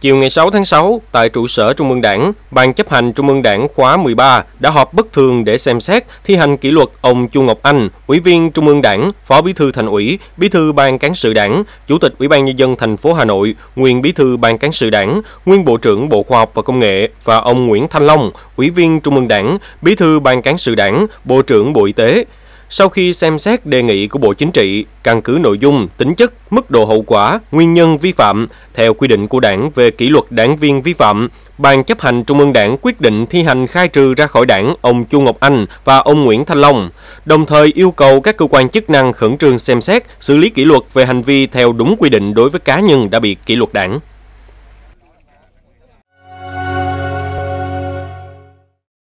Chiều ngày 6 tháng 6, tại trụ sở Trung ương Đảng, Ban chấp hành Trung ương Đảng khóa 13 đã họp bất thường để xem xét thi hành kỷ luật ông Chu Ngọc Anh, Ủy viên Trung ương Đảng, Phó Bí thư Thành ủy, Bí thư Ban cán sự Đảng, Chủ tịch Ủy ban nhân dân thành phố Hà Nội, nguyên Bí thư Ban cán sự Đảng, nguyên Bộ trưởng Bộ Khoa học và Công nghệ và ông Nguyễn Thanh Long, Ủy viên Trung ương Đảng, Bí thư Ban cán sự Đảng, Bộ trưởng Bộ Y tế. Sau khi xem xét đề nghị của Bộ Chính trị, căn cứ nội dung, tính chất, mức độ hậu quả, nguyên nhân vi phạm theo quy định của Đảng về kỷ luật đảng viên vi phạm, Ban chấp hành Trung ương Đảng quyết định thi hành khai trừ ra khỏi Đảng ông Chu Ngọc Anh và ông Nguyễn Thanh Long, đồng thời yêu cầu các cơ quan chức năng khẩn trương xem xét, xử lý kỷ luật về hành vi theo đúng quy định đối với cá nhân đã bị kỷ luật Đảng.